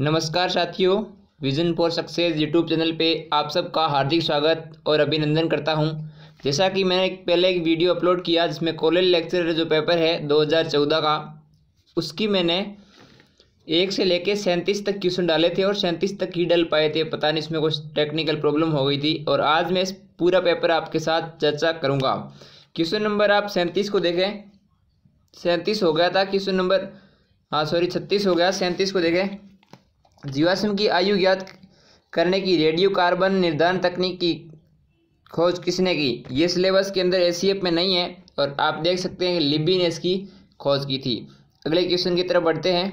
नमस्कार साथियों vision for success YouTube channel पे आप सबका हार्दिक स्वागत और अभिनंदन करता हूँ जैसा कि मैंने पहले एक वीडियो अपलोड किया जिसमें कॉलेज लेक्चर जो पेपर है 2014 का उसकी मैंने एक से लेके सैंतीस तक क्वेश्चन डाले थे और सैंतीस तक ही डल पाए थे पता नहीं इसमें कुछ टेक्निकल प्रॉब्लम हो गई थी और आज मैं पूरा पेपर आपके साथ चर्चा करूँगा क्वेश्चन नंबर आप सैंतीस को देखें सैंतीस हो गया था क्वेश्चन नंबर हाँ सॉरी छत्तीस हो गया सैंतीस को देखें जीवाश्म की आयु ज्ञात करने की रेडियो कार्बन निर्धारण तकनीक की खोज किसने की ये सिलेबस के अंदर एस में नहीं है और आप देख सकते हैं लिबी ने इसकी खोज की थी अगले क्वेश्चन की तरफ बढ़ते हैं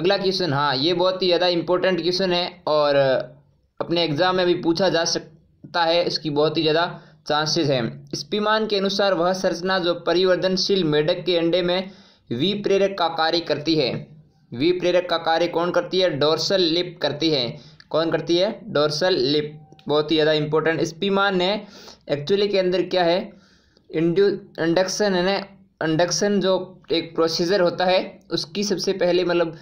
अगला क्वेश्चन हाँ ये बहुत ही ज़्यादा इंपॉर्टेंट क्वेश्चन है और अपने एग्ज़ाम में भी पूछा जा सकता है इसकी बहुत ही ज़्यादा चांसेस हैं स्पीमान के अनुसार वह संरचना जो परिवर्तनशील मेढक के अंडे में विप्रेरक का कार्य करती है वी प्रेरक का कार्य कौन करती है डोर्सल लिप करती है कौन करती है डोर्सल लिप बहुत ही ज़्यादा इंपॉर्टेंट स्पीमान है एक्चुअली के अंदर क्या है इंड्यू इंडक्शन है ना इंडक्शन जो एक प्रोसीजर होता है उसकी सबसे पहले मतलब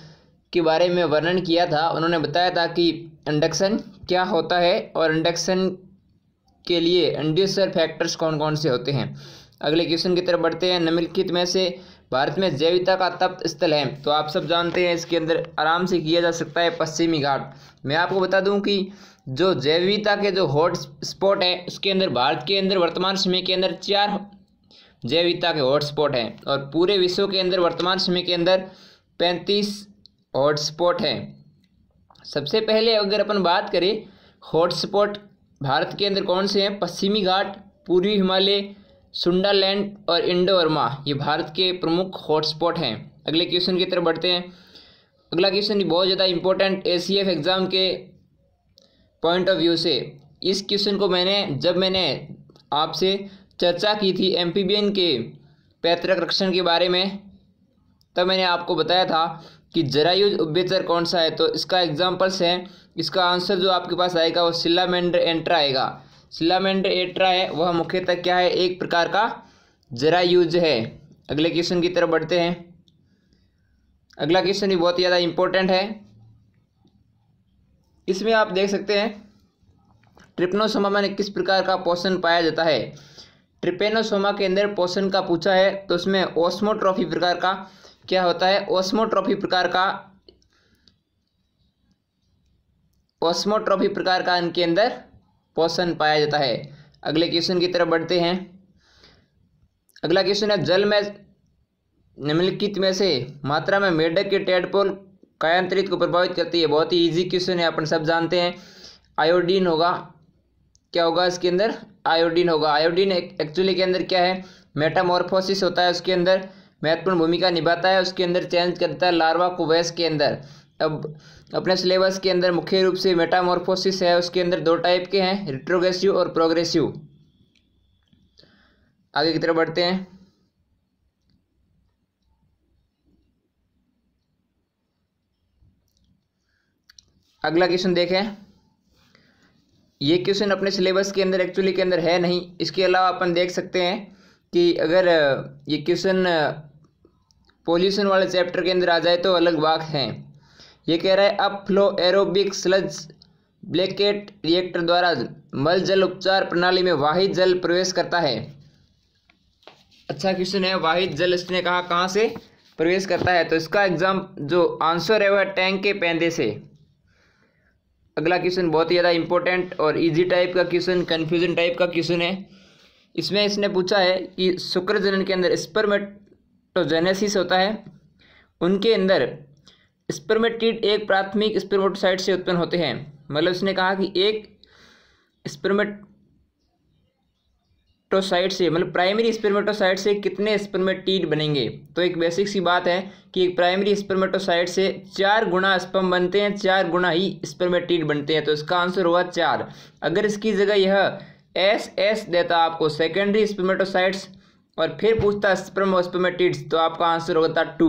के बारे में वर्णन किया था उन्होंने बताया था कि इंडक्शन क्या होता है और इंडक्शन के लिए इंड्यूसर फैक्टर्स कौन कौन से होते हैं अगले क्वेश्चन की तरफ बढ़ते हैं निम्नलिखित में से भारत में जैविता का तप्त स्थल है तो आप सब जानते हैं इसके अंदर आराम से किया जा सकता है पश्चिमी घाट मैं आपको बता दूं कि जो जैविता के जो हॉट स्पॉट हैं उसके अंदर भारत के अंदर वर्तमान समय के अंदर चार जैविता के हॉटस्पॉट हैं और पूरे विश्व के अंदर वर्तमान समय के अंदर पैंतीस हॉटस्पॉट हैं सबसे पहले अगर अपन बात करें हॉटस्पॉट भारत के अंदर कौन से हैं पश्चिमी घाट पूर्वी हिमालय सुंडालैंड और इंडोवर्मा ये भारत के प्रमुख हॉटस्पॉट हैं अगले क्वेश्चन की तरफ बढ़ते हैं अगला क्वेश्चन बहुत ज़्यादा इंपॉर्टेंट ए एग्ज़ाम के पॉइंट ऑफ व्यू से इस क्वेश्चन को मैंने जब मैंने आपसे चर्चा की थी एम के पैतृक रक्षण के बारे में तब मैंने आपको बताया था कि जरायुज उभ्यचर कौन सा है तो इसका एग्जाम्पल्स है इसका आंसर जो आपके पास आएगा वो सिल्ला एंट्रा आएगा सिलामेंट एट्रा है वह मुख्यतः क्या है एक प्रकार का जरा यूज है अगले क्वेश्चन की तरफ बढ़ते हैं अगला क्वेश्चन भी बहुत ज़्यादा इंपॉर्टेंट है इसमें आप देख सकते हैं ट्रिप्नोसोमा में किस प्रकार का पोषण पाया जाता है ट्रिपेनोसोमा के अंदर पोषण का पूछा है तो उसमें ओस्मोट्रॉफी प्रकार का क्या होता है ओस्मोट्रॉफी प्रकार का ओस्मोट्रॉफी प्रकार का इनके अंदर पोषण पाया जाता है अगले क्वेश्चन की तरफ बढ़ते हैं अगला क्वेश्चन है जल में निम्नलिखित में से मात्रा में मेढक के टेडपोल कायांतरित को प्रभावित करती है बहुत ही इजी क्वेश्चन है अपन सब जानते हैं आयोडीन होगा क्या होगा इसके अंदर आयोडीन होगा आयोडीन एक्चुअली के अंदर क्या है मेटामोरफोसिस होता है उसके अंदर महत्वपूर्ण भूमिका निभाता है उसके अंदर चेंज करता है लार्वा को वैस के अंदर अब अपने सिलेबस के अंदर मुख्य रूप से मेटामॉर्फोसिस है उसके अंदर दो टाइप के हैं रिट्रोग्रेसिव और प्रोग्रेसिव आगे की तरफ बढ़ते हैं अगला क्वेश्चन देखें ये क्वेश्चन अपने सिलेबस के अंदर एक्चुअली के अंदर है नहीं इसके अलावा अपन देख सकते हैं कि अगर ये क्वेश्चन पोल्यूशन वाले चैप्टर के अंदर आ जाए तो अलग बात हैं ये कह रहा है up flow aerobic sludge blanket reactor द्वारा मल जल उपचार प्रणाली में वाहित जल प्रवेश करता है अच्छा क्वेश्चन है वाहित जल इसने कहा कहाँ से प्रवेश करता है तो इसका एग्जाम जो आंसर है वह टैंक के पैंदे से अगला क्वेश्चन बहुत ही ज़्यादा इंपॉर्टेंट और इजी टाइप का क्वेश्चन कन्फ्यूजन टाइप का क्वेश्चन है इसमें इसने पूछा है कि शुक्र जनन के अंदर स्पर्मेटोजेनेसिस होता है उनके अंदर स्पर्मेटिड एक प्राथमिक स्पर्मोटोसाइट से उत्पन्न होते हैं मतलब इसने कहा कि एक स्पर्मेटोसाइट से मतलब प्राइमरी स्पर्मेटोसाइट से कितने स्पर्मेटिड बनेंगे तो एक बेसिक सी बात है कि एक प्राइमरी स्पर्मेटोसाइट से चार गुना स्पम बनते हैं चार गुना ही स्पर्मेटिड बनते हैं तो इसका आंसर हुआ चार अगर इसकी जगह यह एस एस देता आपको सेकेंडरी स्पर्मेटोसाइट्स और फिर पूछता स्पर्मोस्पर्मेटिड्स तो आपका आंसर होता टू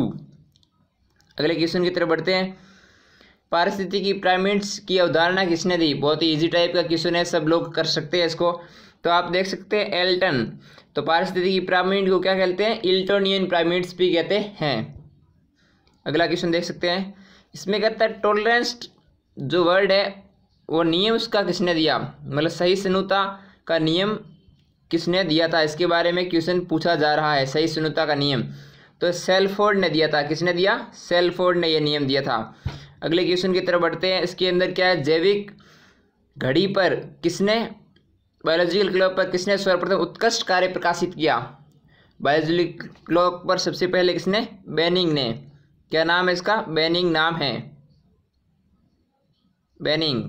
अगले क्वेश्चन की तरफ बढ़ते हैं पारिस्थितिकी प्राइमेट्स की अवधारणा किसने दी बहुत ही ईजी टाइप का क्वेश्चन है सब लोग कर सकते हैं इसको तो आप देख सकते हैं एल्टन तो पारिस्थितिकी प्राइमेट को क्या कहते हैं इल्टोनियन प्राइमेट्स भी कहते हैं अगला क्वेश्चन देख सकते हैं इसमें कहता है टोलरेंस जो वर्ड है वो नियम उसका किसने दिया मतलब सही सुनुता का नियम किसने दिया था इसके बारे में क्वेश्चन पूछा जा रहा है सही सुनुता का नियम तो सेल्फोर्ड ने दिया था किसने दिया सेल्फोर्ड ने यह नियम दिया था अगले क्वेश्चन की तरफ बढ़ते हैं इसके अंदर क्या है जैविक घड़ी पर किसने बायोलॉजिकल क्लॉक पर किसने सर्वप्रथम उत्कृष्ट कार्य प्रकाशित किया बायोलॉजिकल क्लॉक पर सबसे पहले किसने बैनिंग ने क्या नाम है इसका बैनिंग नाम है बैनिंग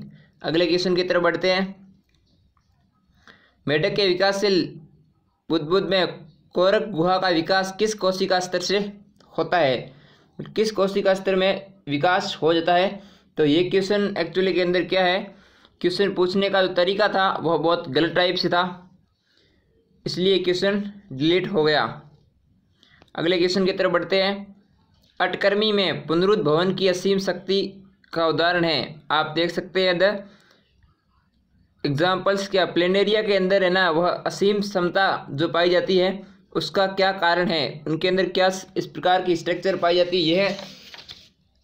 अगले क्वेश्चन की तरफ बढ़ते हैं मेढक के विकासशील बुद्ध बुद्ध में कोरक गुहा का विकास किस कोशिका स्तर से होता है किस कोशिका स्तर में विकास हो जाता है तो ये क्वेश्चन एक्चुअली के अंदर क्या है क्वेश्चन पूछने का जो तरीका था वह बहुत गलत टाइप से था इसलिए क्वेश्चन डिलीट हो गया अगले क्वेश्चन की तरफ बढ़ते हैं अटकर्मी में पुनरुद्भवन की असीम शक्ति का उदाहरण है आप देख सकते हैं अंदर एग्जाम्पल्स क्या प्लेनेरिया के अंदर है ना वह असीम क्षमता जो पाई जाती है उसका क्या कारण है उनके अंदर क्या इस प्रकार की स्ट्रक्चर पाई जाती है यह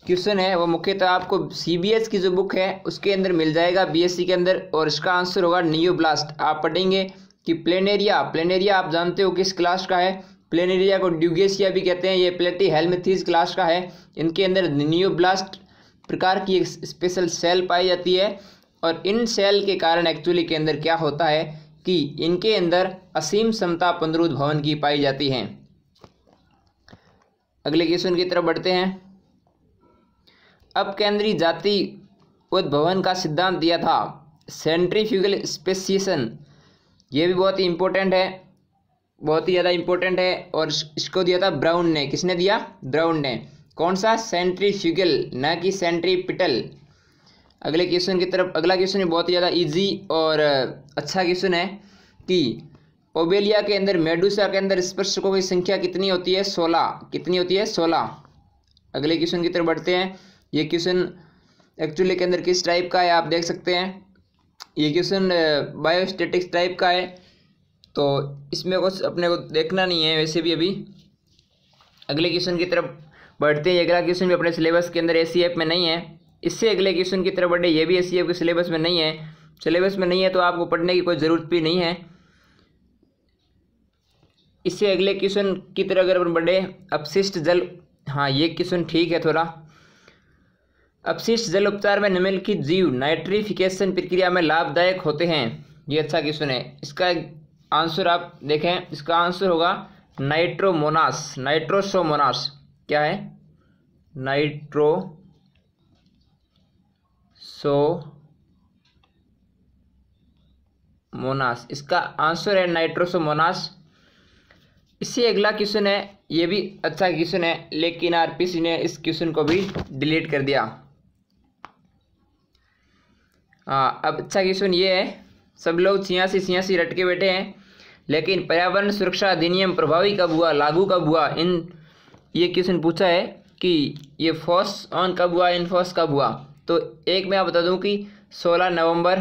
क्वेश्चन है वो मुख्यतः आपको सी बी एस की जो बुक है उसके अंदर मिल जाएगा बी एस सी के अंदर और इसका आंसर होगा ब्लास्ट आप पढ़ेंगे कि प्लेनेरिया प्लेनेरिया आप जानते हो किस क्लास का है प्लेनेरिया को ड्यूगेसिया भी कहते हैं ये प्लेटी हेलमेथीज क्लास का है इनके अंदर न्यूब्लास्ट प्रकार की एक स्पेशल सेल पाई जाती है और इन सेल के कारण एक्चुअली के अंदर क्या होता है कि इनके अंदर असीम समता पंद्रुद भवन की पाई जाती है अगले क्वेश्चन की तरफ बढ़ते हैं अब केंद्रीय जाति उद्भवन का सिद्धांत दिया था सेंट्रीफ्यूगल स्पेसिएशन ये भी बहुत ही इंपॉर्टेंट है बहुत ही ज़्यादा इंपॉर्टेंट है और इसको दिया था ब्राउन ने किसने दिया ब्राउन ने कौन सा सेंट्रीफ्यूगल ना कि सेंट्रीपिटल अगले क्वेश्चन की तरफ अगला क्वेश्चन बहुत ही ज़्यादा इजी और अच्छा क्वेश्चन है कि ओबेलिया के अंदर मेडुसा के अंदर स्पर्शकों की संख्या कितनी होती है सोलह कितनी होती है सोलह अगले क्वेश्चन की तरफ बढ़ते हैं ये क्वेश्चन एक्चुअली के अंदर किस टाइप का है आप देख सकते हैं ये क्वेश्चन बायोस्टेटिक्स टाइप का है तो इसमें कुछ अपने को देखना नहीं है वैसे भी अभी अगले क्वेश्चन की तरफ बढ़ते हैं अगला क्वेश्चन भी अपने सिलेबस के अंदर ए में नहीं है इससे अगले क्वेश्चन की तरफ बढ़े ये भी एस आपके सिलेबस में नहीं है सिलेबस में नहीं है तो आपको पढ़ने की कोई ज़रूरत भी नहीं है इससे अगले क्वेश्चन की तरह अगर अपन बढ़े अपशिष्ट जल हाँ ये क्वेश्चन ठीक है थोड़ा अपशिष्ट जल उपचार में निम्नलिखित जीव नाइट्रिफिकेशन प्रक्रिया में लाभदायक होते हैं ये अच्छा क्वेश्चन है इसका आंसर आप देखें इसका आंसर होगा नाइट्रोमोनास नाइट्रोसोमोनास क्या है नाइट्रो सो मोनास इसका आंसर है नाइट्रोसो मोनास इससे अगला क्वेश्चन है ये भी अच्छा क्वेश्चन है लेकिन आरपीसी ने इस क्वेश्चन को भी डिलीट कर दिया हाँ अब अच्छा क्वेश्चन ये है सब लोग छियासी छियासी रटके बैठे हैं लेकिन पर्यावरण सुरक्षा अधिनियम प्रभावी कब हुआ लागू कब हुआ इन ये क्वेश्चन पूछा है कि ये फोर्स ऑन कब हुआ इन फोर्स कब हुआ तो एक मैं आप बता दूं कि 16 नवंबर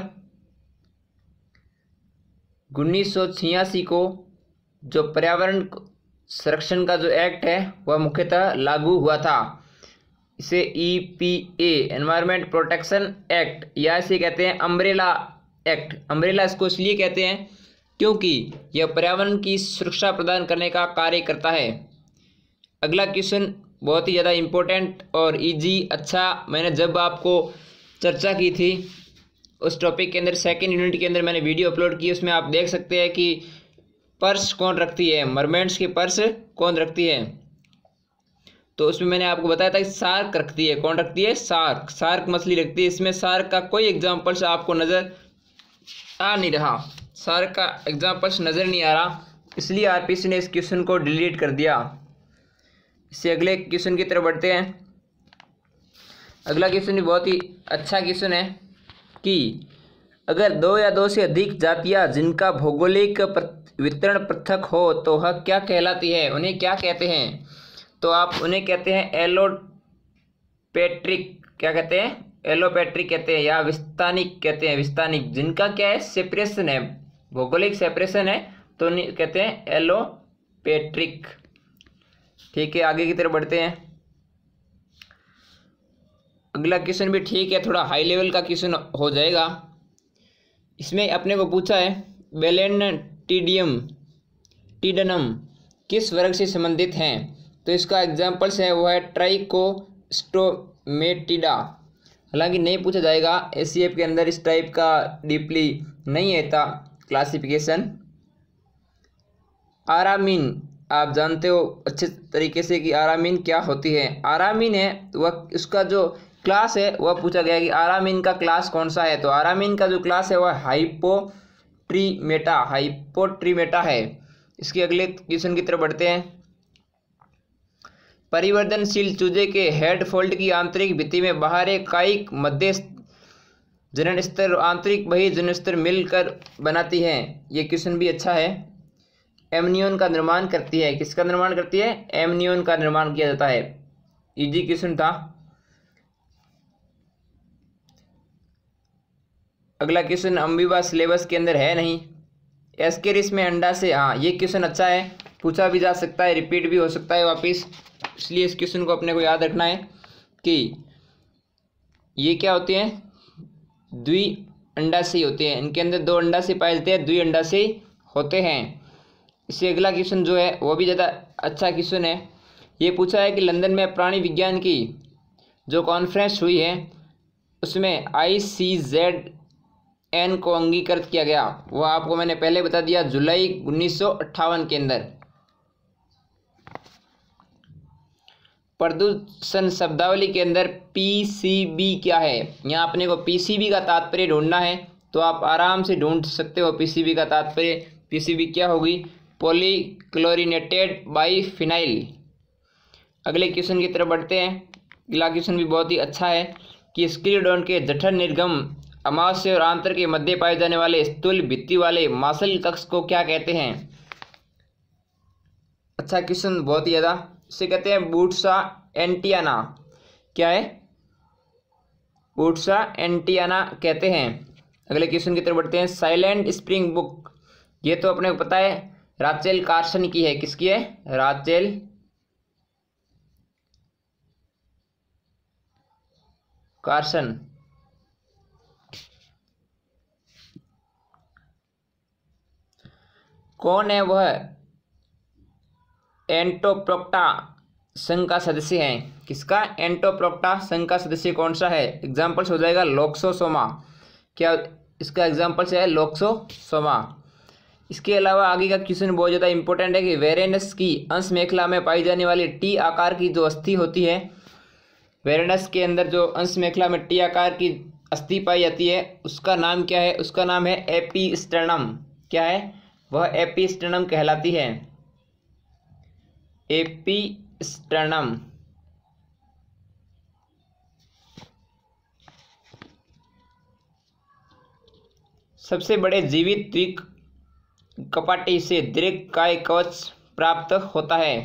उन्नीस को जो पर्यावरण संरक्षण का जो एक्ट है वह मुख्यतः लागू हुआ था इसे E P A environment protection act या इसे कहते हैं अम्ब्रेला एक्ट अम्ब्रेला इसको इसलिए कहते हैं क्योंकि यह पर्यावरण की सुरक्षा प्रदान करने का कार्य करता है अगला क्वेश्चन बहुत ही ज़्यादा इम्पोर्टेंट और इजी अच्छा मैंने जब आपको चर्चा की थी उस टॉपिक के अंदर सेकेंड यूनिट के अंदर मैंने वीडियो अपलोड की उसमें आप देख सकते हैं कि पर्स कौन रखती है मरमेंट्स की पर्स कौन रखती है तो उसमें मैंने आपको बताया था कि सार्क रखती है कौन रखती है सार्क सार्क मछली रखती है इसमें सार्क का कोई एग्जाम्पल्स आपको नज़र आ नहीं रहा सार्क का एग्जाम्पल्स नज़र नहीं आ रहा इसलिए सी ने इस क्वेश्चन को डिलीट कर दिया इससे अगले क्वेश्चन की तरफ बढ़ते हैं अगला क्वेश्चन भी बहुत ही अच्छा क्वेश्चन है कि अगर दो या दो से अधिक जातियां जिनका भौगोलिक वितरण पृथक हो तो वह क्या कहलाती है उन्हें क्या कहते हैं तो आप उन्हें कहते हैं एलोपेट्रिक क्या कहते हैं एलोपेट्रिक कहते हैं या विस्तानिक कहते हैं विस्तानिक जिनका क्या है सेपरेशन है भौगोलिक सेपरेशन है तो कहते हैं एलोपेट्रिक ठीक है आगे की तरफ बढ़ते हैं अगला क्वेश्चन भी ठीक है थोड़ा हाई लेवल का क्वेश्चन हो जाएगा इसमें अपने को पूछा है बेलेन टीडियम टीडनम किस वर्ग से संबंधित हैं तो इसका एग्जाम्पल्स है वो है ट्राइकोस्टोमेटिडा हालांकि नहीं पूछा जाएगा एस e के अंदर इस टाइप का डीपली नहीं है था क्लासिफिकेशन आरामिन आप जानते हो अच्छे तरीके से कि आरामीन क्या होती है आरामीन है वह उसका जो क्लास है वह पूछा गया कि आरामीन का क्लास कौन सा है तो आरामीन का जो क्लास है वह हाइपोट्रीमेटा हाइपोट्रीमेटा है इसके अगले क्वेश्चन की तरफ बढ़ते हैं परिवर्तनशील चूजे के हेड फोल्ड की आंतरिक भित्ति में बाहर कायिक मध्य जनन स्तर आंतरिक बही जनन स्तर मिलकर बनाती हैं ये क्वेश्चन भी अच्छा है एमनियन का निर्माण करती है किसका निर्माण करती है एमनियन का निर्माण किया जाता है इजी क्वेश्चन था अगला क्वेश्चन अम्बिबा सिलेबस के अंदर है नहीं एसके रिस में अंडा से हाँ ये क्वेश्चन अच्छा है पूछा भी जा सकता है रिपीट भी हो सकता है वापस इसलिए इस क्वेश्चन को अपने को याद रखना है कि ये क्या होते हैं द्वि अंडा से होते हैं इनके अंदर दो अंडा से पाए जाते हैं द्वि अंडा से होते हैं इससे अगला क्वेश्चन जो है वो भी ज़्यादा अच्छा क्वेश्चन है ये पूछा है कि लंदन में प्राणी विज्ञान की जो कॉन्फ्रेंस हुई है उसमें आई सी जेड एन को अंगीकृत किया गया वह आपको मैंने पहले बता दिया जुलाई उन्नीस के अंदर प्रदूषण शब्दावली के अंदर पीसीबी क्या है यहाँ अपने को पीसीबी का तात्पर्य ढूंढना है तो आप आराम से ढूंढ सकते हो पीसीबी का तात्पर्य पीसीबी क्या होगी पोलीक्लोरिनेटेड बाई फिनाइल अगले क्वेश्चन की तरफ बढ़ते हैं अगला क्वेश्चन भी बहुत ही अच्छा है कि स्क्रीडोन के जठर निर्गम अमाश्य और आंतर के मध्य पाए जाने वाले स्थूल भित्ति वाले मासल कक्ष को क्या कहते हैं अच्छा क्वेश्चन बहुत ही ज़्यादा इसे कहते हैं बूटसा एंटियाना क्या है बूटसा एंटियाना कहते हैं अगले क्वेश्चन की तरफ बढ़ते हैं साइलेंट स्प्रिंग बुक ये तो अपने को पता है राचेल कार्सन की है किसकी है राचेल कार्सन कौन है वह एंटोप्रोक्टा संघ का सदस्य है किसका एंटोप्रोक्टा संघ का सदस्य कौन सा है एग्जाम्पल हो जाएगा लोक्सोसोमा क्या इसका एग्जाम्पल है लोक्सोसोमा इसके अलावा आगे का क्वेश्चन बहुत ज़्यादा इंपॉर्टेंट है कि वेरेनस की अंश मेखला में पाई जाने वाली टी आकार की जो अस्थि होती है वेरेनस के अंदर जो अंश मेखला में टी आकार की अस्थि पाई जाती है उसका नाम क्या है उसका नाम है एपीस्टर्नम क्या है वह एपीस्टर्नम कहलाती है एपीस्टर्नम सबसे बड़े जीवित त्रिक कपाटी से दीर्घ काय कवच प्राप्त होता है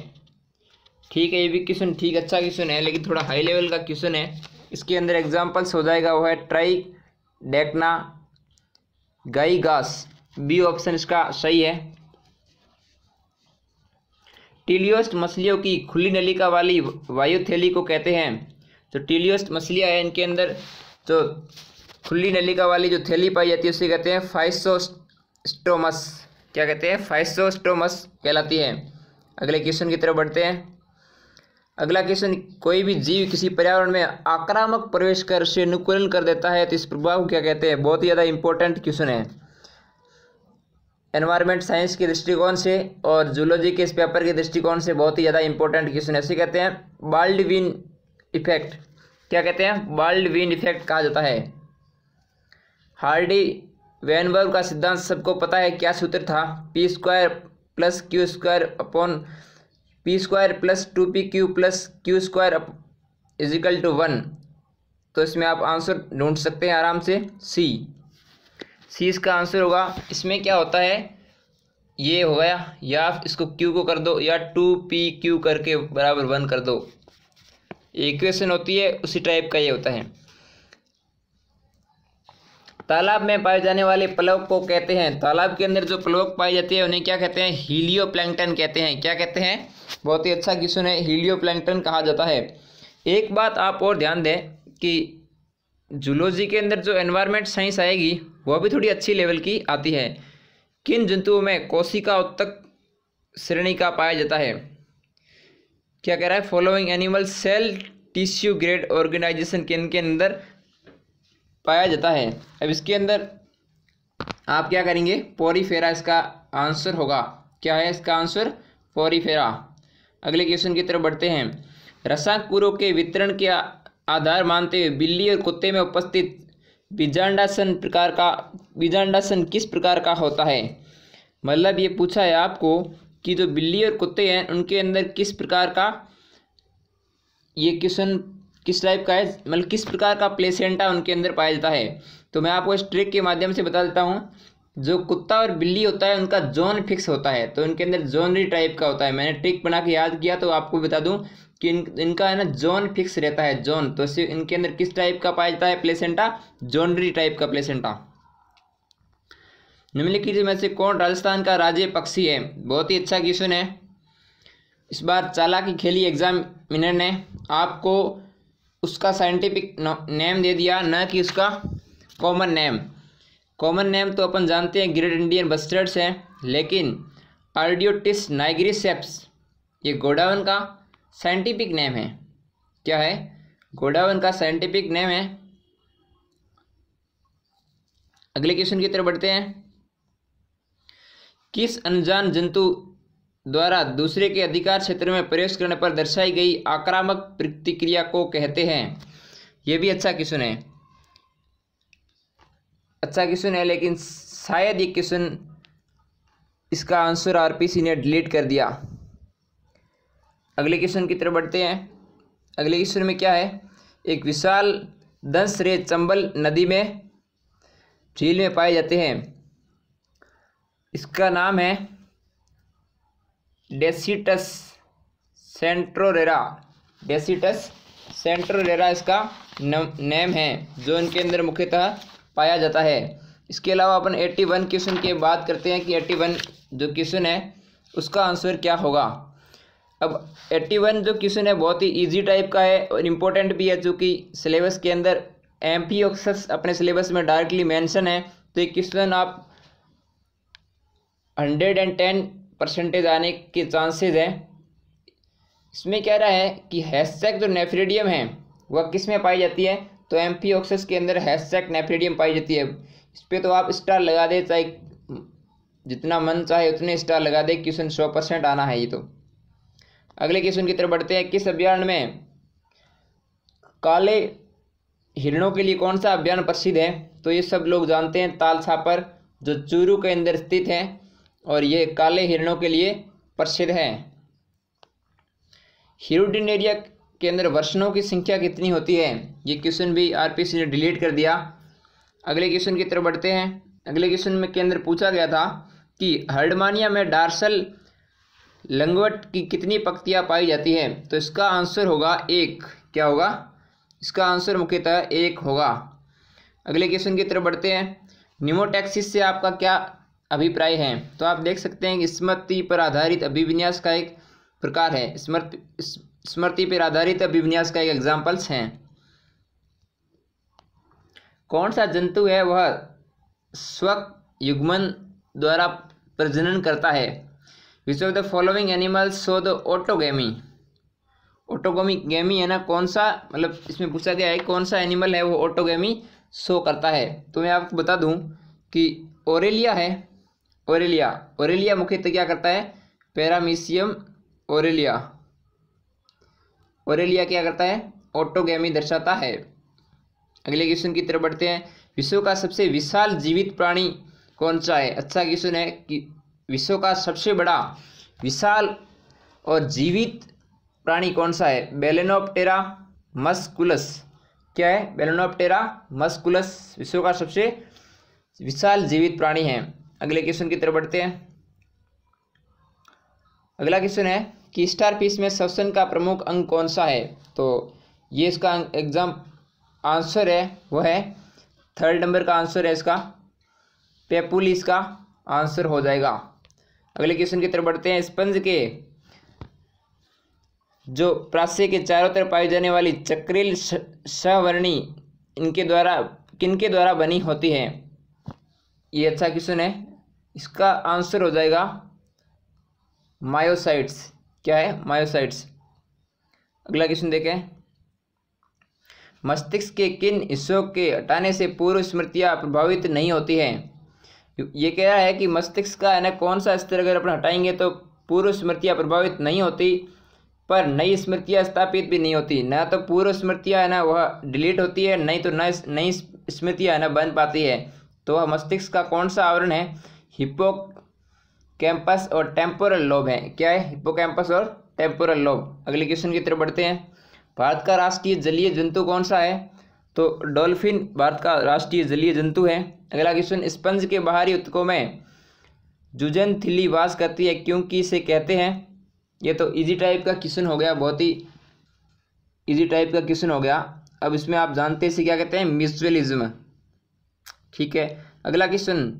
ठीक है ये भी क्वेश्चन ठीक अच्छा क्वेश्चन है लेकिन थोड़ा हाई लेवल का क्वेश्चन है इसके अंदर एग्जाम्पल्स हो जाएगा वो है ट्राई डेकना गाई गास बी ऑप्शन इसका सही है टीलियोस्ट मछलियों की खुली नलिका वाली वायुथैली को कहते हैं जो तो टीलियोस्ट मछलियाँ हैं इनके अंदर जो तो खुली नलिका वाली जो थैली पाई जाती है उसे कहते हैं फाइसोस्टोमस क्या कहते हैं फाइसोस्टोमस कहलाती है अगले क्वेश्चन की तरफ बढ़ते हैं अगला क्वेश्चन कोई भी जीव किसी पर्यावरण में आक्रामक प्रवेश कर उसे अनुकूलन कर देता है तो इस प्रभाव को क्या कहते हैं बहुत ही ज़्यादा इंपॉर्टेंट क्वेश्चन है एनवायरमेंट साइंस के दृष्टिकोण से और जूलॉजी के इस पेपर के दृष्टिकोण से बहुत ही ज़्यादा इंपॉर्टेंट क्वेश्चन ऐसे कहते हैं बाल्ड विन इफेक्ट क्या कहते हैं बाल्ड विन इफेक्ट कहा जाता है हार्डी वैनबर्ग का सिद्धांत सबको पता है क्या सूत्र था p square plus q square upon p square plus two p q plus q square equal to one तो इसमें आप आंसर ढूंढ सकते हैं आराम से सी सी इसका आंसर होगा इसमें क्या होता है ये हो गया या इसको क्यू को कर दो या टू पी क्यू करके बराबर वन कर दो इक्वेशन होती है उसी टाइप का ये होता है तालाब में पाए जाने वाले प्लवक को कहते हैं तालाब के अंदर जो प्लवक पाए जाते हैं उन्हें क्या कहते हैं हीलियो कहते हैं क्या कहते हैं बहुत ही अच्छा क्वेश्चन है हीलियो कहा जाता है एक बात आप और ध्यान दें कि जूलॉजी के अंदर जो एनवायरमेंट साइंस आएगी वह भी थोड़ी अच्छी लेवल की आती है किन जंतुओं में कोशिका उत्तक श्रेणी का पाया जाता है क्या कह रहा है following animal cell tissue grade organisation के इनके अंदर पाया जाता है अब इसके अंदर आप क्या करेंगे पोरीफेरा इसका आंसर होगा क्या है इसका आंसर पोरीफेरा अगले क्वेश्चन की तरफ बढ़ते हैं रसांकुरों के वितरण के आधार मानते हुए बिल्ली और कुत्ते में उपस्थित बीजांडासन प्रकार का बीजांडासन किस प्रकार का होता है मतलब ये पूछा है आपको कि जो बिल्ली और कुत्ते हैं उनके अंदर किस प्रकार का ये क्वेश्चन किस टाइप का है मतलब किस प्रकार का प्लेसेंटा उनके अंदर पाया जाता है तो मैं आपको इस ट्रिक के माध्यम से बता देता हूँ जो कुत्ता और बिल्ली होता है उनका जोन फिक्स होता है तो उनके अंदर जोनरी टाइप का होता है मैंने ट्रिक बना के याद किया तो आपको बता दूँ कि इन इनका है ना जोन फिक्स रहता है जोन तो इनके अंदर किस टाइप का पाया जाता है प्लेसेंटा जोनरी टाइप का प्लेसेंटा निम्नलिखित में से कौन राजस्थान का राज्य पक्षी है बहुत ही अच्छा क्वेश्चन है इस बार चालाकी खेली एग्जामिनर ने आपको उसका साइंटिफिक नेम दे दिया न कि उसका कॉमन नेम कॉमन नेम तो अपन जानते हैं ग्रेट इंडियन बस्टर्ड्स हैं लेकिन आर्डियोटिस नाइग्रीसेप्स ये गोडावन का साइंटिफिक नेम है क्या है गोडावन का साइंटिफिक नेम है अगले क्वेश्चन की तरफ बढ़ते हैं किस अनजान जंतु द्वारा दूसरे के अधिकार क्षेत्र में प्रवेश करने पर दर्शाई गई आक्रामक प्रतिक्रिया को कहते हैं ये भी अच्छा क्वेश्चन है अच्छा क्वेश्चन है लेकिन शायद ये क्वेश्चन इसका आंसर आरपीसी ने डिलीट कर दिया अगले क्वेश्चन की तरफ बढ़ते हैं अगले क्वेश्चन में क्या है एक विशाल दंश रे चंबल नदी में झील में पाए जाते हैं इसका नाम है डेसीटस सेंट्रोरेरा डेसीटस सेंट्रोरेरा इसका नेम है जो इनके अंदर मुख्यतः पाया जाता है इसके अलावा अपन 81 क्वेश्चन की बात करते हैं कि 81 जो क्वेश्चन है उसका आंसर क्या होगा अब 81 जो क्वेश्चन है बहुत ही इजी टाइप का है और इम्पोर्टेंट भी है जो कि सिलेबस के अंदर एम पी अपने सिलेबस में डायरेक्टली मेंशन है तो ये क्वेश्चन आप हंड्रेड एंड टेन परसेंटेज आने के चांसेज हैं इसमें कह रहा है कि हैशसैक जो नेफ्रीडियम है वह किस में पाई जाती है तो एम के अंदर हैशसैक नेफ्रीडियम पाई जाती है इस पर तो आप स्टार लगा दें चाहे जितना मन चाहे उतने स्टार लगा दे क्वेश्चन सौ परसेंट आना है ये तो अगले क्वेश्चन की तरफ बढ़ते हैं किस अभियान में काले हिरणों के लिए कौन सा अभियान प्रसिद्ध है तो ये सब लोग जानते हैं ताल छापर जो चूरू के अंदर स्थित है और ये काले हिरणों के लिए प्रसिद्ध हैं हिरोडिन एरिया के अंदर वर्षणों की संख्या कितनी होती है ये क्वेश्चन भी आरपीसी ने डिलीट कर दिया अगले क्वेश्चन की तरफ बढ़ते हैं अगले क्वेश्चन में के अंदर पूछा गया था कि हर्डमानिया में डार्सल लंगवट की कितनी पक्तियाँ पाई जाती हैं तो इसका आंसर होगा एक क्या होगा इसका आंसर मुख्यतः एक होगा अगले क्वेश्चन की तरफ बढ़ते हैं निमोटैक्सिस से आपका क्या अभिप्राय है तो आप देख सकते हैं कि स्मृति पर आधारित अभिविन्यास का एक प्रकार है स्मृति स्मृति पर आधारित अभिविन्यास का एक एग्जाम्पल्स हैं कौन सा जंतु है वह स्व युग्मन द्वारा प्रजनन करता है which of the following animals so the autogamy autogamy gamy है ना कौन सा मतलब इसमें पूछा गया है कौन सा एनिमल है वो ऑटोगेमी शो करता है तो मैं आपको बता दूं कि ओरेलिया है ओरेलिया ओरेलिया मुख्यतः क्या करता है पैरामीसियम ओरेलिया ओरेलिया क्या करता है ऑटोगेमी दर्शाता है अगले क्वेश्चन की तरफ बढ़ते हैं विश्व का सबसे विशाल जीवित प्राणी कौन सा है अच्छा क्वेश्चन है कि विश्व का सबसे बड़ा विशाल और जीवित प्राणी कौन सा है बेलेनोपटेरा मस्कुलस क्या है बेलेनोपटेरा मस्कुलस विश्व का सबसे विशाल जीवित प्राणी है अगले क्वेश्चन की तरफ बढ़ते हैं अगला क्वेश्चन है कि स्टार पीस में श्वसन का प्रमुख अंग कौन सा है तो ये इसका एग्जाम आंसर है वो है थर्ड नंबर का आंसर है इसका पेपुल इसका आंसर हो जाएगा अगले क्वेश्चन की तरफ बढ़ते हैं स्पंज के जो प्राश्य के चारों तरफ पाई जाने वाली चक्रिल सवर्णी इनके द्वारा किनके द्वारा बनी होती है ये अच्छा क्वेश्चन है इसका आंसर हो जाएगा मायोसाइट्स क्या है मायोसाइट्स अगला क्वेश्चन देखें मस्तिष्क के किन हिस्सों के हटाने से पूर्व स्मृतियाँ प्रभावित नहीं होती हैं ये कह रहा है कि मस्तिष्क का है ना कौन सा स्तर अगर अपन हटाएंगे तो पूर्व स्मृतियाँ प्रभावित नहीं होती पर नई स्मृतियाँ स्थापित भी नहीं होती ना तो पूर्व स्मृतियाँ है ना वह डिलीट होती है नहीं तो नई नई स्मृतियाँ है ना बन पाती है तो मस्तिष्क का कौन सा आवरण है हिप्पो कैंपस और टेम्पोरल लोब है क्या है हिप्पो कैंपस और टेम्पोरल लोब अगले क्वेश्चन की तरफ बढ़ते हैं भारत का राष्ट्रीय जलीय जंतु कौन सा है तो डॉल्फिन भारत का राष्ट्रीय जलीय जंतु है अगला क्वेश्चन स्पंज के बाहरी उत्कों में जुजन थिली वास करती है क्योंकि इसे कहते हैं ये तो इजी टाइप का क्वेश्चन हो गया बहुत ही इजी टाइप का क्वेश्चन हो गया अब इसमें आप जानते इसे क्या कहते हैं म्यूचुअलिज्म ठीक है अगला क्वेश्चन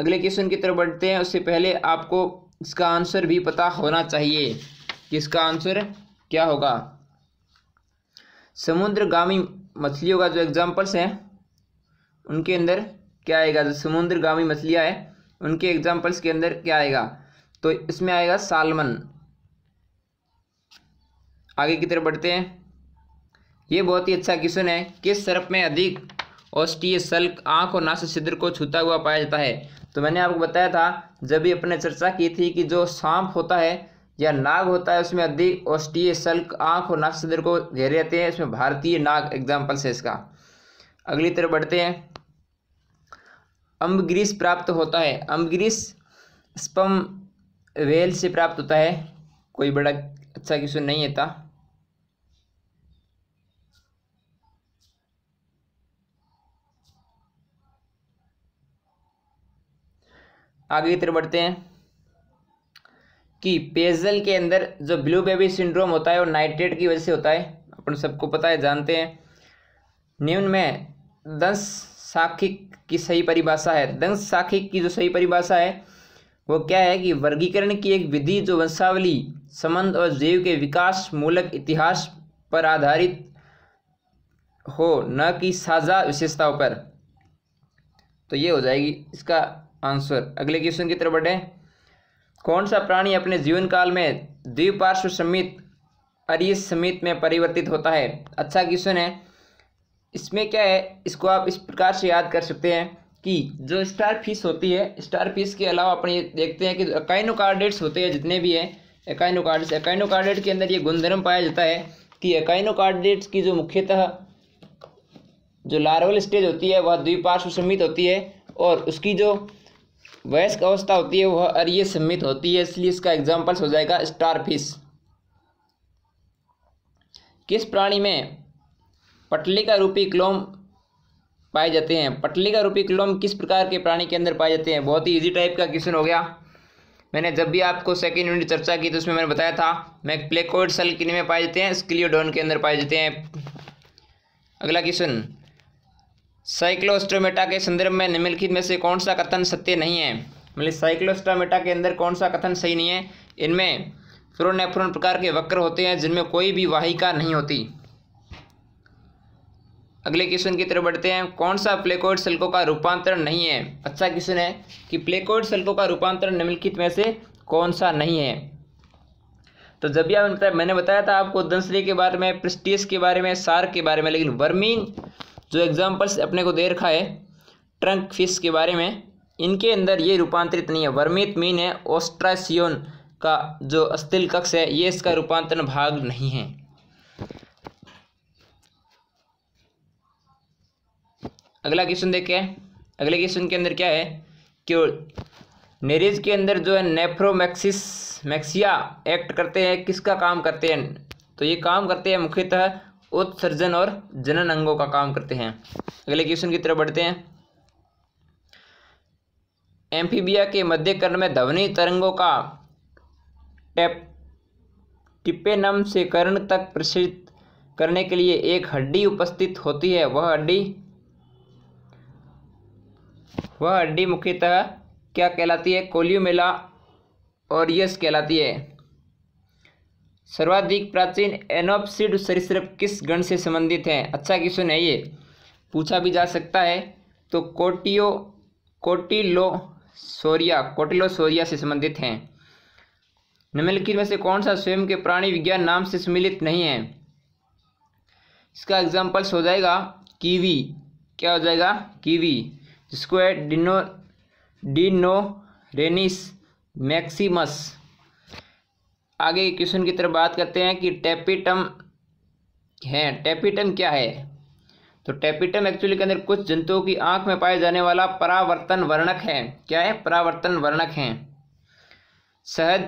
अगले क्वेश्चन की तरफ बढ़ते हैं उससे पहले आपको इसका आंसर भी पता होना चाहिए कि इसका आंसर क्या होगा समुद्रगामी मछलियों का जो एग्जाम्पल्स हैं उनके अंदर क्या आएगा जो समुद्रगामी मछलियाँ हैं उनके एग्जाम्पल्स के अंदर क्या आएगा तो इसमें आएगा सालमन आगे की तरफ बढ़ते हैं ये बहुत ही अच्छा क्वेश्चन है किस सर्प में अधिक ऑस्टीय सल्क आँख और नास छिद्र को छूता हुआ पाया जाता है तो मैंने आपको बताया था जब भी अपने चर्चा की थी कि जो सांप होता है या नाग होता है उसमें अधिक औष्टीय शल्क आँख और नाक सदर को घेरे रहते हैं इसमें भारतीय नाग एग्जाम्पल्स है इसका अगली तरफ बढ़ते हैं अम्बग्रीस प्राप्त होता है अम्बग्रीस स्पम वेल से प्राप्त होता है कोई बड़ा अच्छा क्वेश्चन नहीं है था आगे की तरफ बढ़ते हैं कि पेजल के अंदर जो ब्लू बेबी सिंड्रोम होता है वो नाइट्रेट की वजह से होता है अपन सबको पता है जानते हैं न्यून में दंश साखिक की सही परिभाषा है दंश साखिक की जो सही परिभाषा है वो क्या है कि वर्गीकरण की एक विधि जो वंशावली संबंध और जीव के विकास मूलक इतिहास पर आधारित हो न कि साझा विशेषताओं पर तो ये हो जाएगी इसका आंसर अगले क्वेश्चन की तरफ बढ़े कौन सा प्राणी अपने जीवन काल में द्विपार्श्व समित अरिय समित में परिवर्तित होता है अच्छा क्वेश्चन है इसमें क्या है इसको आप इस प्रकार से याद कर सकते हैं कि जो स्टार फिश होती है स्टार फिश के अलावा अपने देखते हैं कि अकाइनोकार्डेट्स होते हैं जितने भी हैं एकाइनोकार्डेट्स एकाइनोकार्डेट के अंदर ये गुणधर्म पाया जाता है कि एकाइनोकार्डेट्स की जो मुख्यतः जो लार्वल स्टेज होती है वह द्विपार्श्व समित होती है और उसकी जो वयस्क अवस्था होती है वह अर्य सम्मित होती है इसलिए इसका एग्जाम्पल्स हो जाएगा स्टारफिश किस प्राणी में पटलिका रूपी क्लोम पाए जाते हैं पटलिका रूपी क्लोम किस प्रकार के प्राणी के अंदर पाए जाते हैं बहुत ही इजी टाइप का क्वेश्चन हो गया मैंने जब भी आपको सेकेंड यूनिट चर्चा की तो उसमें मैंने बताया था मैं प्लेकोइड सल किन में पाए जाते हैं स्क्लियोडोन के अंदर पाए जाते हैं अगला क्वेश्चन साइक्लोस्ट्रोमेटा के संदर्भ में निम्नलिखित में से कौन सा कथन सत्य नहीं है मतलब साइक्लोस्ट्रामेटा के अंदर कौन सा कथन सही नहीं है इनमें फ्रोनेफ्रोन प्रकार के वक्र होते हैं जिनमें कोई भी वाहिका नहीं होती अगले क्वेश्चन की तरफ बढ़ते हैं कौन सा प्लेकोइड सल्को का रूपांतरण नहीं है अच्छा क्वेश्चन है कि प्लेकोइड सल्को का रूपांतरण निम्नलिखित में से कौन सा नहीं है तो जब भी आप मैंने बताया था आपको दंसरी के बारे में प्रिस्टियस के बारे में सार के बारे में लेकिन वर्मीन जो तो एग्जाम्पल्स अपने को दे रखा है ट्रंक फिश के बारे में इनके अंदर ये रूपांतरित नहीं है वर्मित मीन है ऑस्ट्रासियोन का जो अस्थिल कक्ष है ये इसका रूपांतरण भाग नहीं है अगला क्वेश्चन देखे अगले क्वेश्चन के अंदर क्या है कि नेरिज के अंदर जो है नेफ्रोमैक्सिस मैक्सिया एक्ट करते हैं किसका काम करते हैं तो ये काम करते हैं मुख्यतः उत्सर्जन और जनन अंगों का काम करते हैं अगले क्वेश्चन की तरफ बढ़ते हैं एम्फीबिया के मध्य कर्ण में ध्वनि तरंगों का टेप टिपेनम से कर्ण तक प्रसिद्ध करने के लिए एक हड्डी उपस्थित होती है वह हड्डी वह हड्डी मुख्यतः क्या कहलाती है कोलियोमेला और यस कहलाती है सर्वाधिक प्राचीन एनोपसिड सरिसप किस गण से संबंधित है अच्छा क्वेश्चन है ये पूछा भी जा सकता है तो कोटियो कोटिलो सोरिया कोटिलो सोरिया से संबंधित हैं निम्नलिखित में से कौन सा स्वयं के प्राणी विज्ञान नाम से सम्मिलित नहीं है इसका एग्जाम्पल्स हो जाएगा कीवी क्या हो जाएगा कीवी जिसको है डिनो डिनो रेनिस मैक्सिमस आगे क्वेश्चन की तरफ बात करते हैं कि टेपिटम है टेपिटम क्या है तो टेपिटम एक्चुअली के अंदर कुछ जंतुओं की आंख में पाए जाने वाला परावर्तन वर्णक है क्या है परावर्तन वर्णक है शहद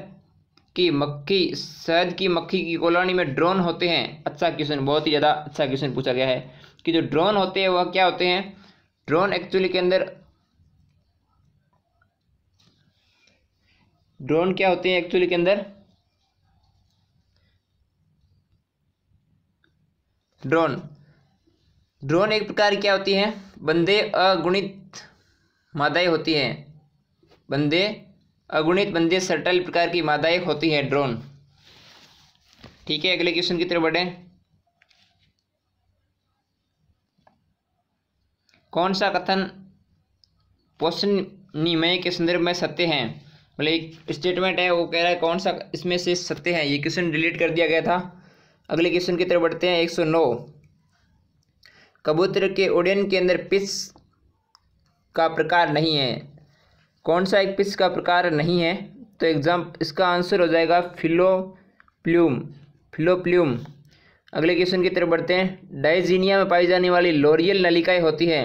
की मक्खी शहद की मक्खी की कॉलोनी में ड्रोन होते हैं अच्छा क्वेश्चन बहुत ही ज़्यादा अच्छा क्वेश्चन पूछा गया है कि जो ड्रोन होते हैं वह क्या होते हैं ड्रोन एक्चुअली के अंदर ड्रोन क्या होते हैं एक्चुअली के अंदर ड्रोन ड्रोन एक प्रकार क्या होती है बंदे अगुणित मादाएँ होती हैं बंदे अगुणित बंदे सटल प्रकार की मादाएँ होती हैं ड्रोन ठीक है अगले क्वेश्चन की तरफ बढ़ें कौन सा कथन पोषण निमय के संदर्भ में सत्य है मतलब एक स्टेटमेंट है वो कह रहा है कौन सा इसमें से सत्य है ये क्वेश्चन डिलीट कर दिया गया था अगले क्वेश्चन की तरफ बढ़ते हैं 109 कबूतर के उड़न के अंदर पिस का प्रकार नहीं है कौन सा एक पिस का प्रकार नहीं है तो एग्जाम इसका आंसर हो जाएगा फिलोप्ल्यूम फिलोप्ल्यूम अगले क्वेश्चन की तरफ बढ़ते हैं डाइजीनिया में पाई जाने वाली लोरियल नलिकाएँ होती हैं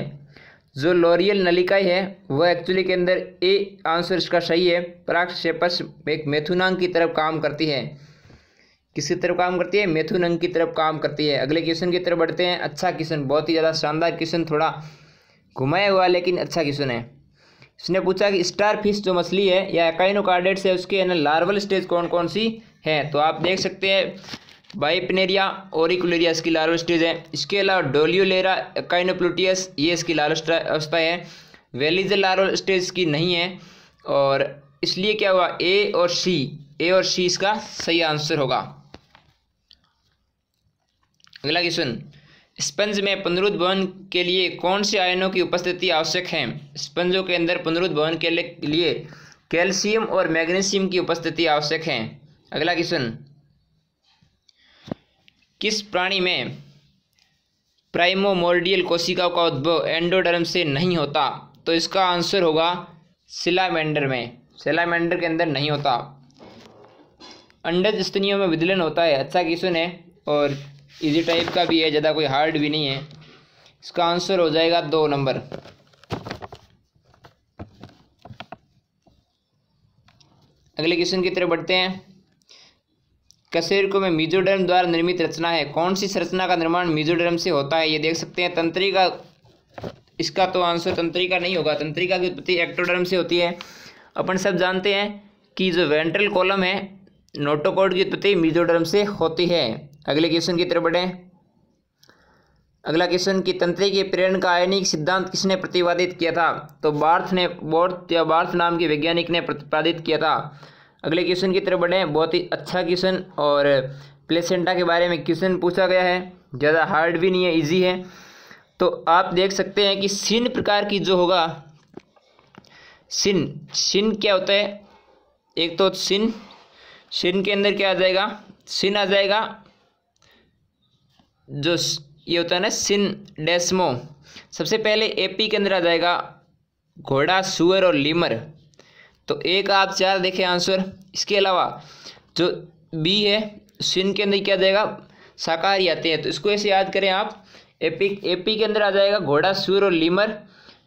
जो लोरियल नलिकाएँ है वह एक्चुअली के अंदर ए आंसर इसका सही है प्राक्षेपस एक मेथुनांग की तरफ काम करती है किसकी तरफ काम करती है मेथुन अंग की तरफ काम करती है अगले क्वेश्चन की तरफ बढ़ते हैं अच्छा क्वेश्चन बहुत ही ज़्यादा शानदार क्वेश्चन थोड़ा घुमाया हुआ लेकिन अच्छा क्वेश्चन है इसने पूछा कि स्टार फिश जो मछली है या कार्डेट्स है उसके है ना लार्वल स्टेज कौन कौन सी है तो आप देख सकते हैं बाइपनेरिया ओरिकुलेरिया इसकी लार्वल स्टेज है इसके अलावा डोलियोलेरा एकाइनोप्लूटियस ये इसकी लार्वल अवस्था है वेलिजल लार्वल स्टेज की नहीं है और इसलिए क्या हुआ ए और सी ए और सी इसका सही आंसर होगा अगला क्वेश्चन स्पंज में पुनरुद्भवन के लिए कौन से आयनों की उपस्थिति आवश्यक है स्पंजों के अंदर पुनरुद्भवन के लिए कैल्शियम और मैग्नीशियम की उपस्थिति आवश्यक है अगला क्वेश्चन किस प्राणी में प्राइमोमोर्डियल कोशिकाओं का उद्भव एंडोडर्म से नहीं होता तो इसका आंसर होगा सिलामेंडर में सिलामेंडर के अंदर नहीं होता अंडज स्तनियों में विदलन होता है अच्छा क्वेश्चन है और इजी टाइप का भी है ज़्यादा कोई हार्ड भी नहीं है इसका आंसर हो जाएगा दो नंबर अगले क्वेश्चन की तरफ बढ़ते हैं कसेर को में मिजोडर्म द्वारा निर्मित रचना है कौन सी संरचना का निर्माण मिजोडर्म से होता है ये देख सकते हैं तंत्री का इसका तो आंसर तंत्री का नहीं होगा तंत्रिका की उत्पत्ति एक्टोडर्म से होती है अपन सब जानते हैं कि जो वेंट्रल कॉलम है नोटोकोड की उत्पत्ति मिजोडर्म से होती है अगले क्वेश्चन की तरफ बढ़े अगला क्वेश्चन की तंत्री के प्रेरण का आयनिक सिद्धांत किसने प्रतिपादित किया था तो बार्थ ने बोर्थ या बार्थ नाम के वैज्ञानिक ने प्रतिपादित किया था अगले क्वेश्चन की तरफ बढ़ें बहुत ही अच्छा क्वेश्चन और प्लेसेंटा के बारे में क्वेश्चन पूछा गया है ज़्यादा हार्ड भी नहीं है ईजी है तो आप देख सकते हैं कि सिन प्रकार की जो होगा सिन सिन क्या होता है एक तो सिन सिन के अंदर क्या आ जाएगा सिन आ जाएगा जो ये होता है ना सिन डेस्मो सबसे पहले एपी के अंदर आ जाएगा घोड़ा सुअर और लीमर तो एक आप चार देखें आंसर इसके अलावा जो बी है सिन के अंदर क्या जाएगा शाकाहारी आते हैं तो इसको ऐसे याद करें आप एपी एपी के अंदर आ जाएगा घोड़ा सुअर और लीमर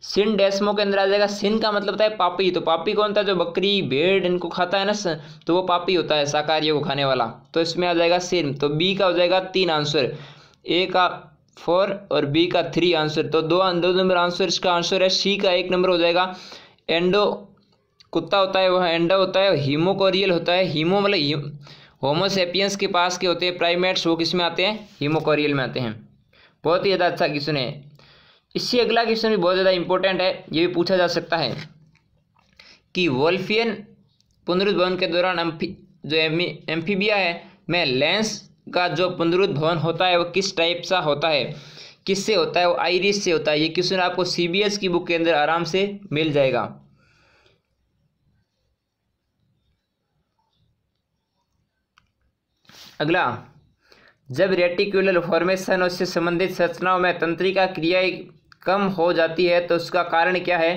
सिन डेस्मो के अंदर आ जाएगा सिन का मतलब होता है पापी तो पापी कौन था जो बकरी भेड़ इनको खाता है ना तो वो पापी होता है शाकाहारियों को खाने वाला तो इसमें आ जाएगा सिन तो बी का हो जाएगा तीन आंसर ए का फोर और बी का थ्री आंसर तो दो दो नंबर आंसर इसका आंसर है सी का एक नंबर हो जाएगा एंडो कुत्ता होता है वह एंडो होता है हीमोकोरियल होता है हीमो मतलब होमोसेपियंस के पास के होते हैं प्राइमेट्स वो किस में आते हैं हीमोकोरियल में आते हैं बहुत ही ज़्यादा अच्छा क्वेश्चन है इससे अगला क्वेश्चन भी बहुत ज़्यादा इंपॉर्टेंट है ये भी पूछा जा सकता है कि वोल्फियन पुनरुद्भवन के दौरान जो एम्फीबिया है में लेंस का जो पुनरुद्भवन होता है वो किस टाइप सा होता है किससे होता है वो आइरिस से होता है ये क्वेश्चन आपको सीबीएस की बुक के अंदर आराम से मिल जाएगा अगला जब रेटिकुलर फॉर्मेशन और उससे संबंधित संरचनाओं में तंत्रिका क्रियाएं कम हो जाती है तो उसका कारण क्या है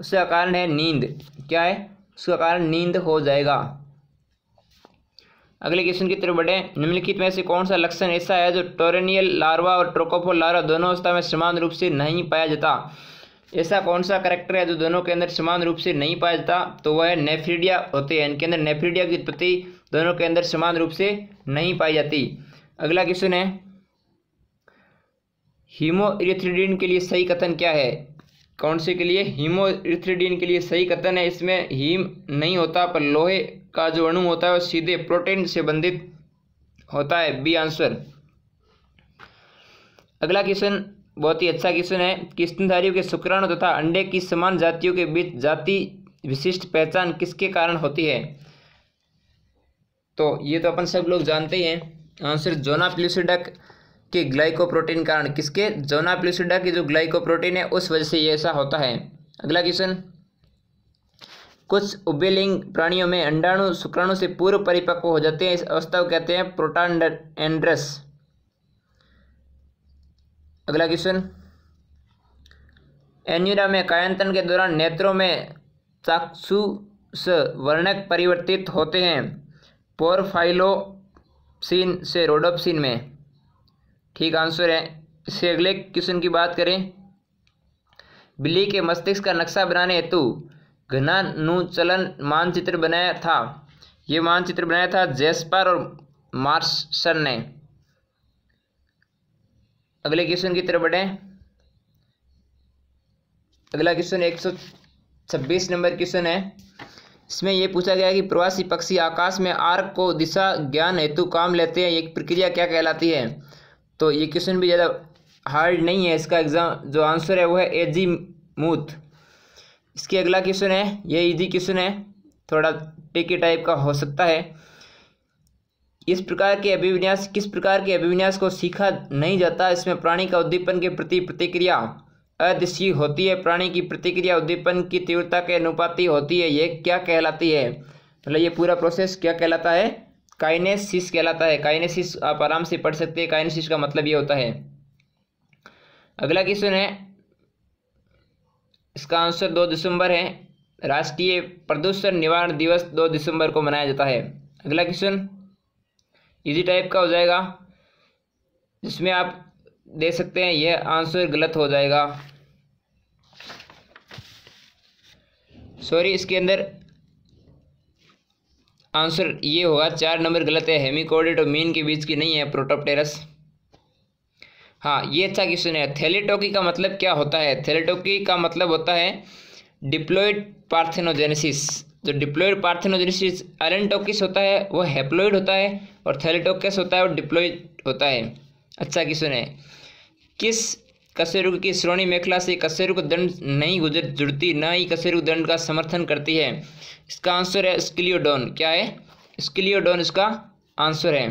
उसका कारण है नींद क्या है उसका कारण नींद हो जाएगा अगले क्वेश्चन की तरफ बढ़े निम्नलिखित में से कौन सा लक्षण ऐसा है जो टोरेनियल लार्वा और ट्रोकोफोल लार्वा दोनों अवस्था में समान रूप से नहीं पाया जाता ऐसा कौन सा करेक्टर है जो दोनों के अंदर समान रूप से नहीं पाया जाता तो वह है नेफ्रीडिया होते हैं इनके अंदर नेफ्रीडिया की उत्पत्ति दोनों के अंदर समान रूप से नहीं पाई जाती अगला क्वेश्चन है हीमोरिथ्रिडीन के लिए सही कथन क्या है कौन से के लिए हीमोरिथ्रिडीन के लिए सही कथन है इसमें हीम नहीं होता पर लोहे का जो अणु होता है वो सीधे प्रोटीन से बंधित होता है बी आंसर अगला क्वेश्चन बहुत ही अच्छा क्वेश्चन है कि स्तनधारियों के शुक्राणु तथा तो अंडे की समान जातियों के बीच जाति विशिष्ट पहचान किसके कारण होती है तो ये तो अपन सब लोग जानते हैं आंसर जोना प्लूसिडक कि ग्लाइकोप्रोटीन कारण किसके जोना प्लूसिडा की जो ग्लाइकोप्रोटीन है उस वजह से ये ऐसा होता है अगला क्वेश्चन कुछ उबेलिंग प्राणियों में अंडाणु शुक्राणु से पूर्व परिपक्व हो जाते हैं इस अवस्था को कहते हैं प्रोटानड्रस अगला क्वेश्चन एन्यूरा में कायांतन के दौरान नेत्रों में चाक्षुष वर्णक परिवर्तित होते हैं पोरफाइलोसिन से रोडोप्सिन में ठीक आंसर है इससे अगले क्वेश्चन की बात करें बिल्ली के मस्तिष्क का नक्शा बनाने हेतु घना चलन मानचित्र बनाया था ये मानचित्र बनाया था जेस्पर और मार्सन ने अगले क्वेश्चन की तरफ बढ़ें अगला क्वेश्चन एक सौ छब्बीस नंबर क्वेश्चन है इसमें यह पूछा गया कि प्रवासी पक्षी आकाश में आर्क को दिशा ज्ञान हेतु काम लेते हैं एक प्रक्रिया क्या कहलाती है तो ये क्वेश्चन भी ज़्यादा हार्ड नहीं है इसका एग्ज़ाम जो आंसर है वो है एजी मूथ इसके अगला क्वेश्चन है ये इजी क्वेश्चन है थोड़ा टिकी टाइप का हो सकता है इस प्रकार के अभिविन्यास किस प्रकार के अभिविन्यास को सीखा नहीं जाता इसमें प्राणी का उद्दीपन के प्रति प्रतिक्रिया अदृश्य होती है प्राणी की प्रतिक्रिया उद्दीपन की तीव्रता के अनुपाती होती है ये क्या कहलाती है मतलब ये पूरा प्रोसेस क्या कहलाता है काइनेसिस कहलाता है काइनेसिस आप आराम से पढ़ सकते हैं काइनेसिस का मतलब ये होता है अगला क्वेश्चन है इसका आंसर दो दिसंबर है राष्ट्रीय प्रदूषण निवारण दिवस दो दिसंबर को मनाया जाता है अगला क्वेश्चन इजी टाइप का हो जाएगा जिसमें आप दे सकते हैं यह आंसर गलत हो जाएगा सॉरी इसके अंदर आंसर ये होगा चार नंबर गलत है हेमिकोडेट और मीन के बीच की नहीं है प्रोटोप्टेरस हाँ ये अच्छा क्वेश्चन है थेलेटोकी का मतलब क्या होता है थेलेटोकी का मतलब होता है डिप्लोइड पार्थेनोजेनेसिस जो डिप्लोइड पार्थेनोजेनेसिस एलेंटोकिस होता है वो हेप्लोइड होता है और थैलेटोकस होता है वो डिप्लोइड होता है अच्छा क्वेश्चन है किस कशेरुक की श्रोणी मेखला से कशेरुक दंड नहीं गुजर जुड़ती न ही कशेरुक दंड का समर्थन करती है इसका आंसर है स्किलियोडोन क्या है स्किलियोडोन इसका आंसर है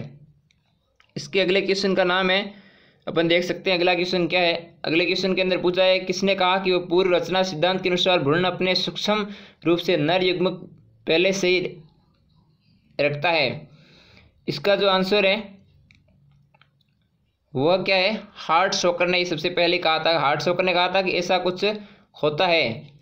इसके अगले क्वेश्चन का नाम है अपन देख सकते हैं अगला क्वेश्चन क्या है अगले क्वेश्चन के अंदर पूछा है किसने कहा कि वह पूर्व रचना सिद्धांत के अनुसार भ्रूण अपने सूक्ष्म रूप से नर युग्म पहले से ही रखता है इसका जो आंसर है वह क्या है हार्ट शोकर ने सबसे पहले कहा था हार्ट शोकर ने कहा था कि ऐसा कुछ होता है